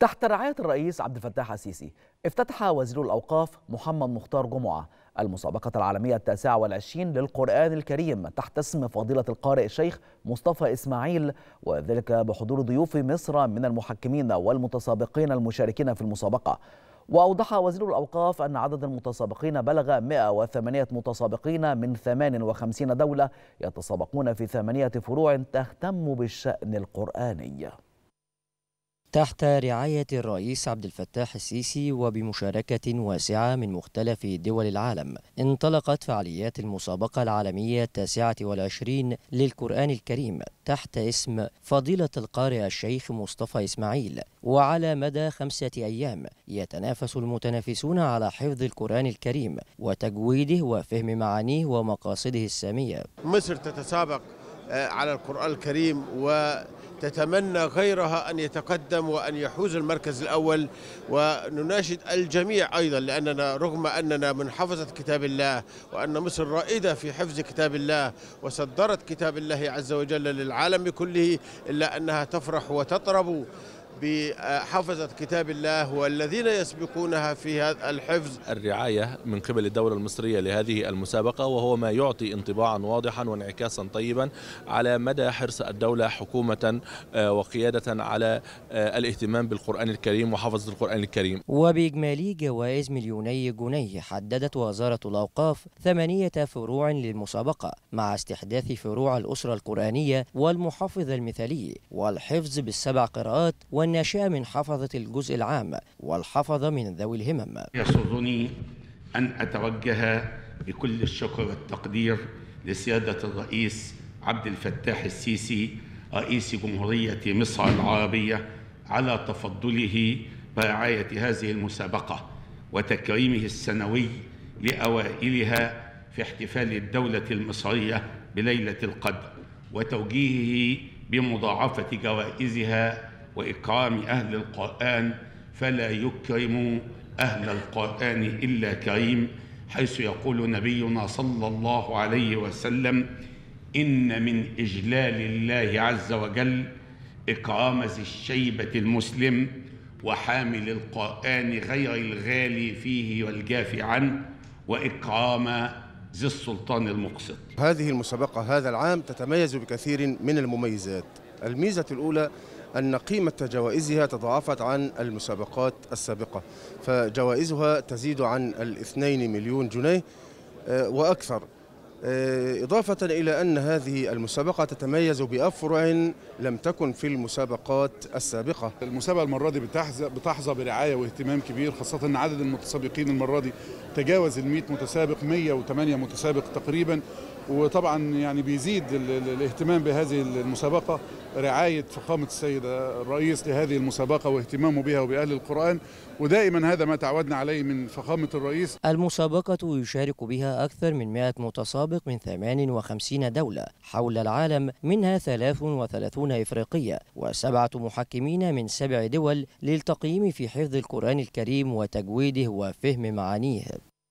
تحت رعاية الرئيس عبد الفتاح السيسي افتتح وزير الأوقاف محمد مختار جمعة المسابقة العالمية التاسعة والعشرين للقرآن الكريم تحت اسم فضيلة القارئ الشيخ مصطفى إسماعيل وذلك بحضور ضيوف مصر من المحكمين والمتسابقين المشاركين في المسابقة وأوضح وزير الأوقاف أن عدد المتسابقين بلغ 108 متسابقين من 58 دولة يتسابقون في ثمانية فروع تهتم بالشأن القرآني تحت رعاية الرئيس عبد الفتاح السيسي وبمشاركة واسعة من مختلف دول العالم انطلقت فعاليات المسابقة العالمية التاسعة والعشرين للقرآن الكريم تحت اسم فضيلة القارئ الشيخ مصطفى إسماعيل وعلى مدى خمسة أيام يتنافس المتنافسون على حفظ القرآن الكريم وتجويده وفهم معانيه ومقاصده السامية مصر تتسابق آه، على القرآن الكريم وتتمنى غيرها أن يتقدم وأن يحوز المركز الأول ونناشد الجميع أيضا لأننا رغم أننا من حفظة كتاب الله وأن مصر رائدة في حفظ كتاب الله وصدرت كتاب الله عز وجل للعالم كله إلا أنها تفرح وتطرب بحفظة كتاب الله والذين يسبقونها في هذا الحفظ الرعاية من قبل الدولة المصرية لهذه المسابقة وهو ما يعطي انطباعا واضحا وانعكاسا طيبا على مدى حرص الدولة حكومة آه، وقيادة على آه، الاهتمام بالقرآن الكريم وحفظة القرآن الكريم وبإجمالي جوائز مليوني جنيه حددت وزارة الأوقاف ثمانية فروع للمسابقة مع استحداث فروع الأسرة القرآنية والمحافظ المثالي والحفظ بالسبع قراءات و والناشئة من حفظة الجزء العام والحفظة من ذوي الهمم يسرني أن أتوجه بكل الشكر والتقدير لسيادة الرئيس عبد الفتاح السيسي رئيس جمهورية مصر العربية على تفضله برعاية هذه المسابقة وتكريمه السنوي لأوائلها في احتفال الدولة المصرية بليلة القدر وتوجيهه بمضاعفة جوائزها وإكرام أهل القرآن فلا يكرم أهل القرآن إلا كريم حيث يقول نبينا صلى الله عليه وسلم إن من إجلال الله عز وجل إكرام ذي الشيبة المسلم وحامل القرآن غير الغالي فيه والجاف عنه وإكرام ذي السلطان المقسط هذه المسابقة هذا العام تتميز بكثير من المميزات الميزة الأولى أن قيمة جوائزها تضاعفت عن المسابقات السابقة فجوائزها تزيد عن الاثنين مليون جنيه آه، وأكثر آه، إضافة إلى أن هذه المسابقة تتميز بأفرع لم تكن في المسابقات السابقة المسابقة المرة دي بتحظى برعاية واهتمام كبير خاصة أن عدد المتسابقين المرة دي تجاوز ال 100 متسابق 108 متسابق تقريبا وطبعا يعني بيزيد الاهتمام بهذه المسابقه رعايه فخامه السيد الرئيس لهذه المسابقه واهتمامه بها وباهل القران ودائما هذا ما تعودنا عليه من فخامه الرئيس. المسابقه يشارك بها اكثر من 100 متسابق من 58 دوله حول العالم منها 33 افريقيه وسبعه محكمين من سبع دول للتقييم في حفظ القران الكريم وتجويده وفهم معانيه.